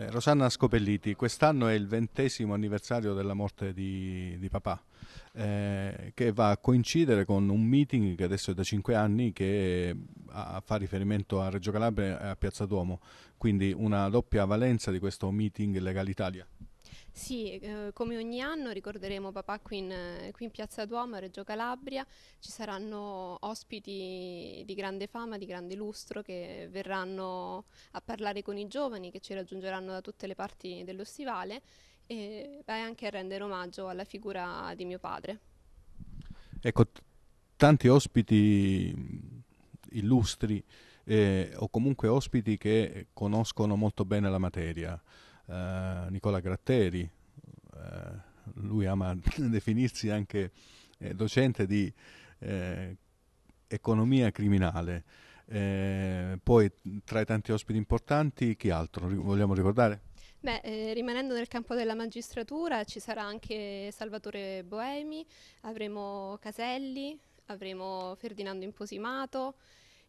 Eh, Rosanna Scopelliti, quest'anno è il ventesimo anniversario della morte di, di papà, eh, che va a coincidere con un meeting che adesso è da cinque anni che ha, eh, fa riferimento a Reggio Calabria e a Piazza Duomo, quindi una doppia valenza di questo meeting Legal Italia. Sì, eh, come ogni anno ricorderemo papà qui in, qui in, Piazza Duomo, a Reggio Calabria, ci saranno ospiti di grande fama, di grande lustro che verranno a parlare con i giovani che ci raggiungeranno da tutte le parti dello stivale e beh, anche a rendere omaggio alla figura di mio padre. Ecco, tanti ospiti illustri eh, o comunque ospiti che conoscono molto bene la materia uh, Nicola Gratteri, uh, lui ama definirsi anche eh, docente di eh, economia criminale. Eh, poi tra i tanti ospiti importanti, chi altro vogliamo ricordare? Beh, eh, rimanendo nel campo della magistratura ci sarà anche Salvatore Boemi, avremo Caselli, avremo Ferdinando Imposimato,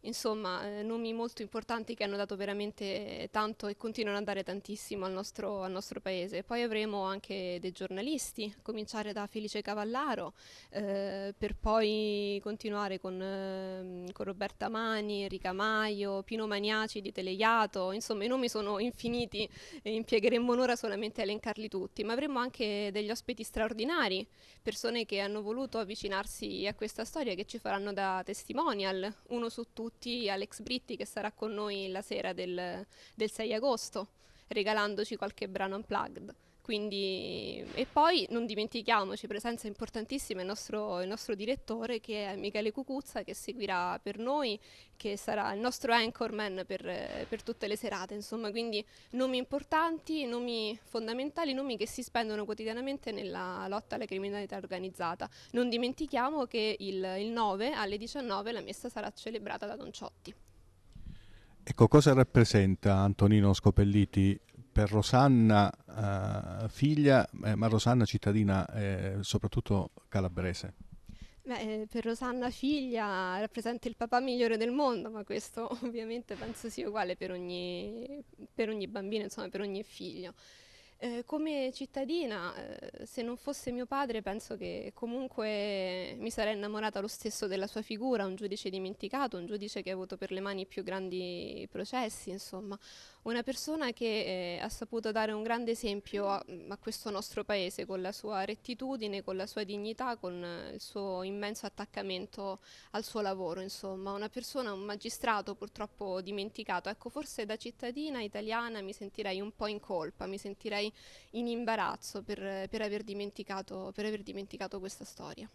insomma eh, nomi molto importanti che hanno dato veramente eh, tanto e continuano a dare tantissimo al nostro, al nostro paese. Poi avremo anche dei giornalisti, a cominciare da Felice Cavallaro, eh, per poi continuare con, eh, con, Roberta Mani, Enrica Maio, Pino Maniaci di Teleiato, insomma i nomi sono infiniti e impiegheremmo un'ora solamente a elencarli tutti, ma avremo anche degli ospiti straordinari, persone che hanno voluto avvicinarsi a questa storia che ci faranno da testimonial, uno su tutti saluti Alex Britti che sarà con noi la sera del, del 6 agosto regalandoci qualche brano unplugged. Quindi, e poi non dimentichiamoci presenza importantissima il nostro, il nostro, direttore che è Michele Cucuzza che seguirà per noi, che sarà il nostro anchorman per, per tutte le serate, insomma, quindi nomi importanti, nomi fondamentali, nomi che si spendono quotidianamente nella lotta alla criminalità organizzata. Non dimentichiamo che il, il 9 alle 19 la messa sarà celebrata da Don Ciotti. Ecco, cosa rappresenta Antonino Scopelliti per Rosanna eh, figlia, eh, ma Rosanna cittadina eh, soprattutto calabrese? Beh, eh, per Rosanna figlia rappresenta il papà migliore del mondo, ma questo ovviamente penso sia uguale per ogni, per ogni bambino, insomma per ogni figlio. Eh, come cittadina, eh, se non fosse mio padre, penso che comunque mi sarei innamorata lo stesso della sua figura, un giudice dimenticato, un giudice che ha avuto per le mani i più grandi processi, insomma, una persona che eh, ha saputo dare un grande esempio a, a, questo nostro paese con la sua rettitudine, con la sua dignità, con eh, il suo immenso attaccamento al suo lavoro, insomma, una persona, un magistrato purtroppo dimenticato. Ecco, forse da cittadina italiana mi sentirei un po' in colpa, mi sentirei in imbarazzo per, per, aver, dimenticato, per aver dimenticato questa storia.